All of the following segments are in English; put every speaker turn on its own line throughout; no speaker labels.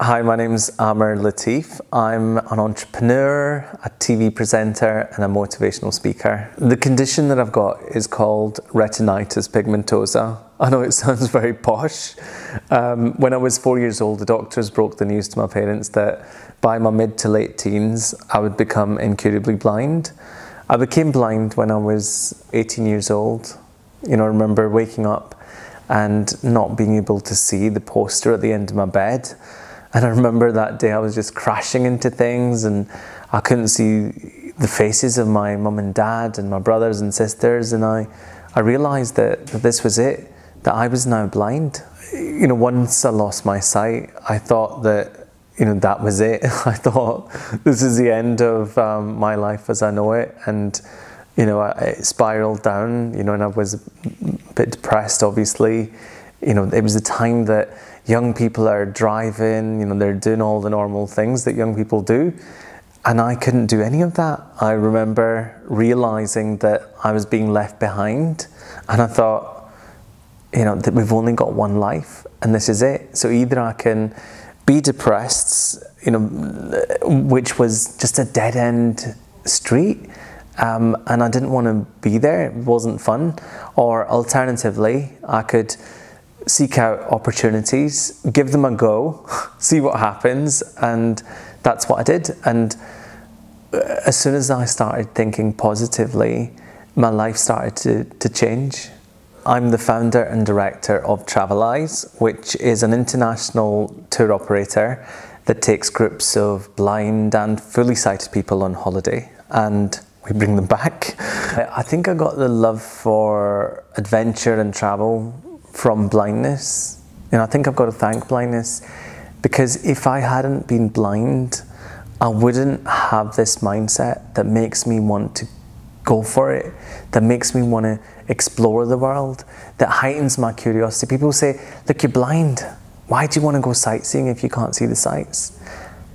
Hi, my name is Amr Latif. I'm an entrepreneur, a TV presenter, and a motivational speaker. The condition that I've got is called retinitis pigmentosa. I know it sounds very posh. Um, when I was four years old, the doctors broke the news to my parents that by my mid to late teens, I would become incurably blind. I became blind when I was 18 years old. You know, I remember waking up and not being able to see the poster at the end of my bed. And I remember that day I was just crashing into things and I couldn't see the faces of my mum and dad and my brothers and sisters. And I, I realized that, that this was it, that I was now blind. You know, once I lost my sight, I thought that, you know, that was it. I thought this is the end of um, my life as I know it. And, you know, I, it spiraled down, you know, and I was a bit depressed, obviously. You know, it was a time that, young people are driving, you know, they're doing all the normal things that young people do. And I couldn't do any of that. I remember realizing that I was being left behind. And I thought, you know, that we've only got one life and this is it. So either I can be depressed, you know, which was just a dead end street. Um, and I didn't want to be there. It wasn't fun. Or alternatively, I could seek out opportunities, give them a go, see what happens. And that's what I did. And uh, as soon as I started thinking positively, my life started to, to change. I'm the founder and director of Travelize, which is an international tour operator that takes groups of blind and fully sighted people on holiday and we bring them back. I think I got the love for adventure and travel from blindness. And I think I've got to thank blindness because if I hadn't been blind, I wouldn't have this mindset that makes me want to go for it, that makes me want to explore the world, that heightens my curiosity. People say, Look, you're blind. Why do you want to go sightseeing if you can't see the sights?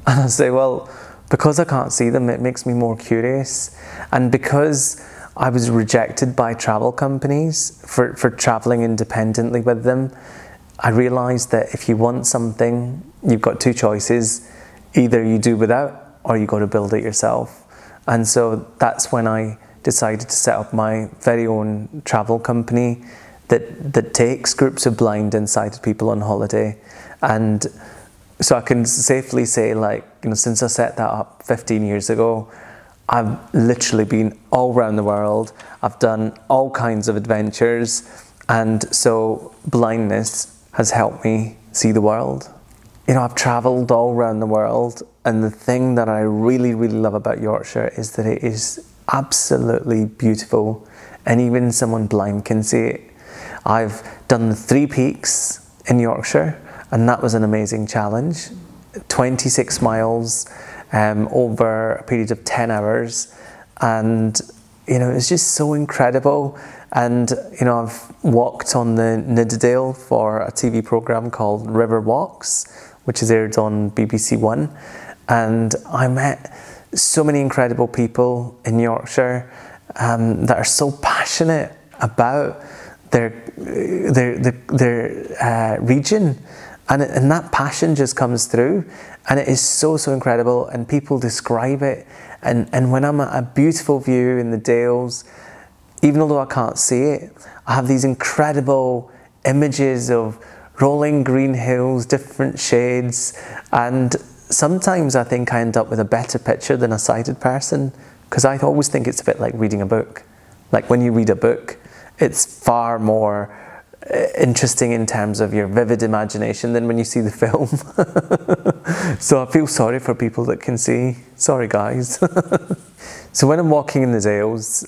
And I say, Well, because I can't see them, it makes me more curious. And because I was rejected by travel companies for, for traveling independently with them. I realized that if you want something, you've got two choices either you do without or you got to build it yourself. And so that's when I decided to set up my very own travel company that, that takes groups of blind and sighted people on holiday. And so I can safely say, like, you know, since I set that up 15 years ago, I've literally been all around the world. I've done all kinds of adventures. And so blindness has helped me see the world. You know, I've traveled all around the world. And the thing that I really, really love about Yorkshire is that it is absolutely beautiful. And even someone blind can see it. I've done the three peaks in Yorkshire. And that was an amazing challenge. 26 miles um, over a period of 10 hours. And, you know, it's just so incredible. And, you know, I've walked on the Nidderdale for a TV programme called River Walks, which is aired on BBC One. And I met so many incredible people in Yorkshire um, that are so passionate about their, uh, their, their, their uh, region and, it, and that passion just comes through and it is so, so incredible. And people describe it. And, and when I'm at a beautiful view in the Dales, even although I can't see it, I have these incredible images of rolling green hills, different shades. And sometimes I think I end up with a better picture than a sighted person because I always think it's a bit like reading a book. Like when you read a book, it's far more uh, interesting in terms of your vivid imagination than when you see the film. so I feel sorry for people that can see. Sorry, guys. so when I'm walking in the Zales,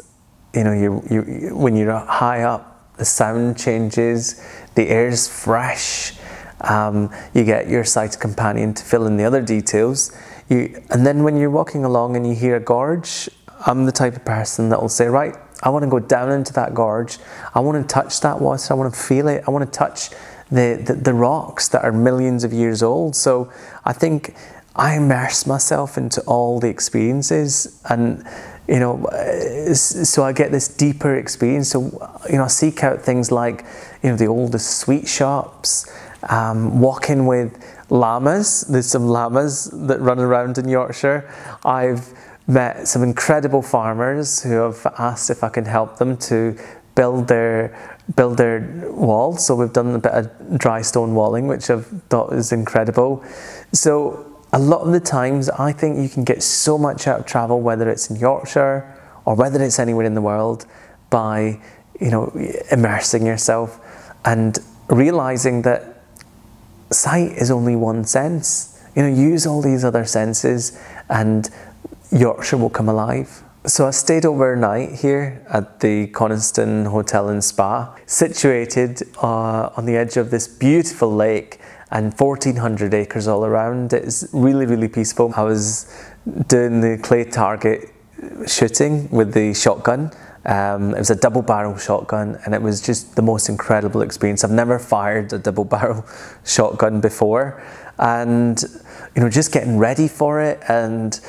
you know, you, you, when you're high up, the sound changes, the air is fresh, um, you get your sight companion to fill in the other details. You, and then when you're walking along and you hear a gorge, I'm the type of person that will say, right, I want to go down into that gorge. I want to touch that water. I want to feel it. I want to touch the, the, the rocks that are millions of years old. So I think I immerse myself into all the experiences and you know so I get this deeper experience so you know I seek out things like you know the oldest sweet shops um, walking with llamas there's some llamas that run around in Yorkshire I've met some incredible farmers who have asked if I can help them to build their build their wall. So we've done a bit of dry stone walling, which I've thought is incredible. So a lot of the times I think you can get so much out of travel, whether it's in Yorkshire or whether it's anywhere in the world, by you know immersing yourself and realizing that sight is only one sense. You know, use all these other senses and Yorkshire will come alive. So I stayed overnight here at the Coniston Hotel and Spa, situated uh, on the edge of this beautiful lake and 1400 acres all around. It's really, really peaceful. I was doing the clay target shooting with the shotgun. Um, it was a double barrel shotgun and it was just the most incredible experience. I've never fired a double barrel shotgun before and you know just getting ready for it and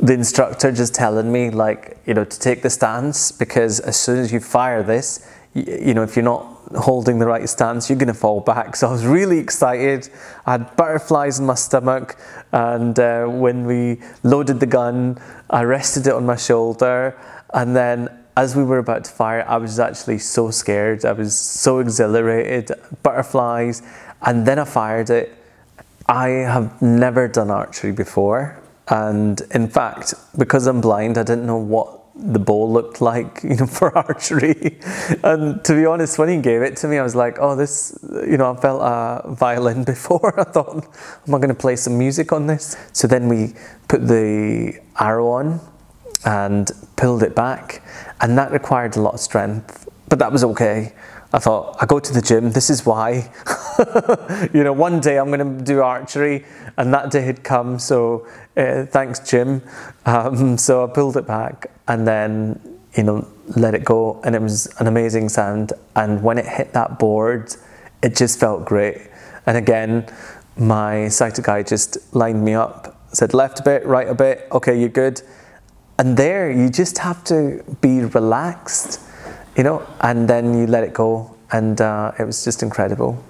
the instructor just telling me like you know to take the stance because as soon as you fire this you, you know if you're not holding the right stance you're going to fall back so i was really excited i had butterflies in my stomach and uh, when we loaded the gun i rested it on my shoulder and then as we were about to fire i was actually so scared i was so exhilarated butterflies and then i fired it i have never done archery before and in fact, because I'm blind, I didn't know what the ball looked like, you know, for archery. and to be honest, when he gave it to me, I was like, oh, this, you know, I felt a violin before. I thought, am I going to play some music on this? So then we put the arrow on and pulled it back. And that required a lot of strength, but that was okay. I thought, I go to the gym, this is why. you know, one day I'm going to do archery, and that day had come, so uh, thanks, Jim. Um, so I pulled it back and then, you know, let it go, and it was an amazing sound. And when it hit that board, it just felt great. And again, my sighted guy just lined me up, said left a bit, right a bit, okay, you're good. And there, you just have to be relaxed you know, and then you let it go. And uh, it was just incredible.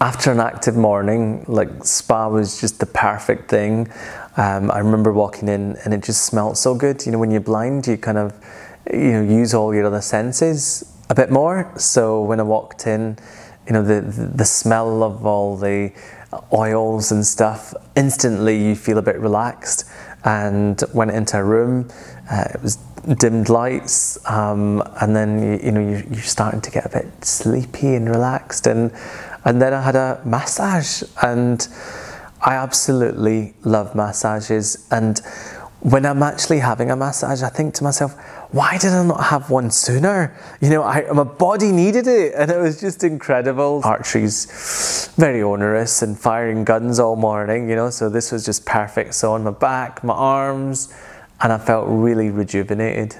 After an active morning, like spa was just the perfect thing. Um, I remember walking in and it just smelled so good. You know, when you're blind, you kind of, you know, use all your other senses a bit more. So when I walked in, you know, the, the, the smell of all the oils and stuff, instantly you feel a bit relaxed and went into a room. Uh, it was dimmed lights, um, and then you, you know you, you're starting to get a bit sleepy and relaxed, and and then I had a massage, and I absolutely love massages, and when I'm actually having a massage, I think to myself, why did I not have one sooner? You know, I, my body needed it and it was just incredible. Archery's very onerous and firing guns all morning, you know, so this was just perfect. So on my back, my arms, and I felt really rejuvenated.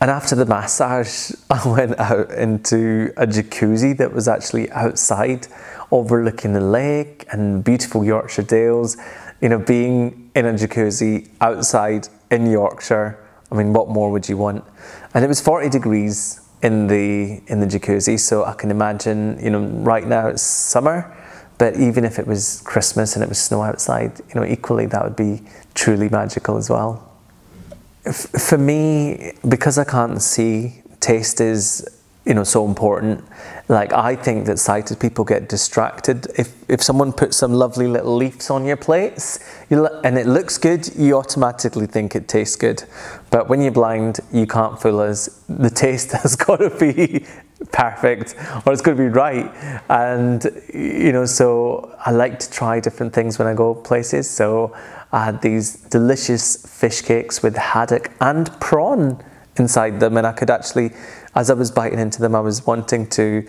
And after the massage, I went out into a jacuzzi that was actually outside, overlooking the lake and beautiful Yorkshire Dales you know, being in a jacuzzi outside in Yorkshire, I mean, what more would you want? And it was 40 degrees in the in the jacuzzi, so I can imagine, you know, right now it's summer, but even if it was Christmas and it was snow outside, you know, equally that would be truly magical as well. F for me, because I can't see, taste is you know so important like i think that sighted people get distracted if if someone puts some lovely little leaves on your plates you and it looks good you automatically think it tastes good but when you're blind you can't fool us the taste has got to be perfect or it's going to be right and you know so i like to try different things when i go places so i had these delicious fish cakes with haddock and prawn inside them and I could actually, as I was biting into them, I was wanting to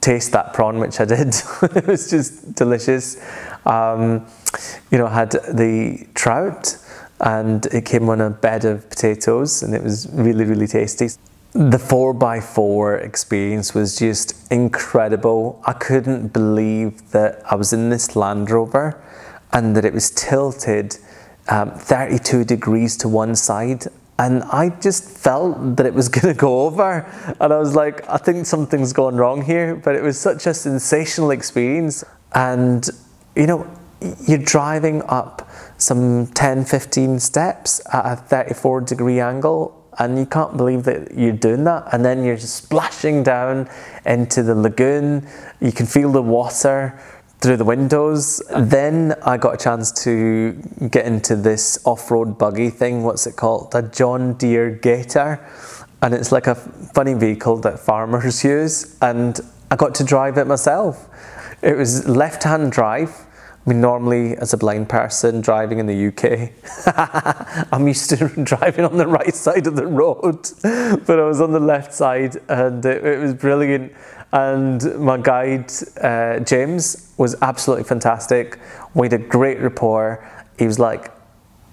taste that prawn, which I did. it was just delicious. Um, you know, I had the trout and it came on a bed of potatoes and it was really, really tasty. The 4x4 experience was just incredible. I couldn't believe that I was in this Land Rover and that it was tilted um, 32 degrees to one side and I just felt that it was going to go over. And I was like, I think something's gone wrong here. But it was such a sensational experience. And, you know, you're driving up some 10, 15 steps at a 34 degree angle. And you can't believe that you're doing that. And then you're just splashing down into the lagoon. You can feel the water through the windows. Then I got a chance to get into this off-road buggy thing. What's it called? A John Deere Gator, and it's like a funny vehicle that farmers use. And I got to drive it myself. It was left-hand drive I mean, normally as a blind person driving in the UK, I'm used to driving on the right side of the road, but I was on the left side and it, it was brilliant. And my guide, uh, James, was absolutely fantastic. We had a great rapport. He was like,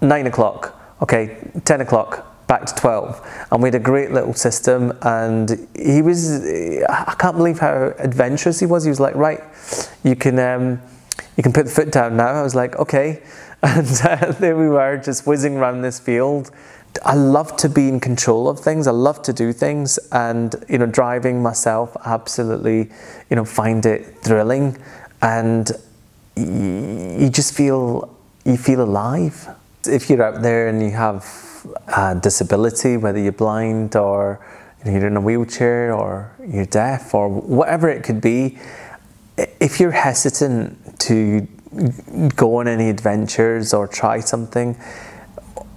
nine o'clock, okay, 10 o'clock, back to 12 and we had a great little system and he was i can't believe how adventurous he was he was like right you can um, you can put the foot down now. I was like, okay. And uh, there we were just whizzing around this field. I love to be in control of things. I love to do things and, you know, driving myself, absolutely, you know, find it thrilling. And you just feel, you feel alive. If you're out there and you have a disability, whether you're blind or you know, you're in a wheelchair or you're deaf or whatever it could be, if you're hesitant to go on any adventures or try something,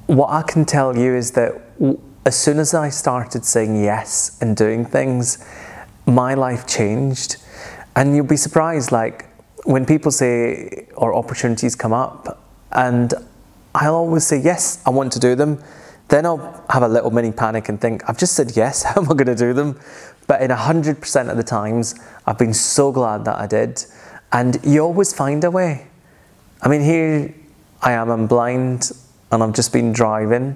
what I can tell you is that as soon as I started saying yes and doing things, my life changed. And you'll be surprised, like when people say or opportunities come up, and I'll always say, Yes, I want to do them then I'll have a little mini panic and think, I've just said yes, how am I going to do them? But in 100% of the times, I've been so glad that I did. And you always find a way. I mean, here I am, I'm blind and I've just been driving.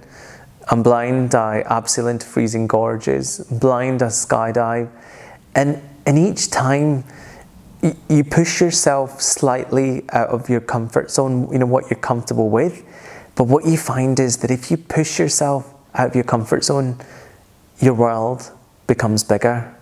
I'm blind, I absolve into freezing gorges. blind, I skydive. And, and each time you push yourself slightly out of your comfort zone, you know, what you're comfortable with. But what you find is that if you push yourself out of your comfort zone, your world becomes bigger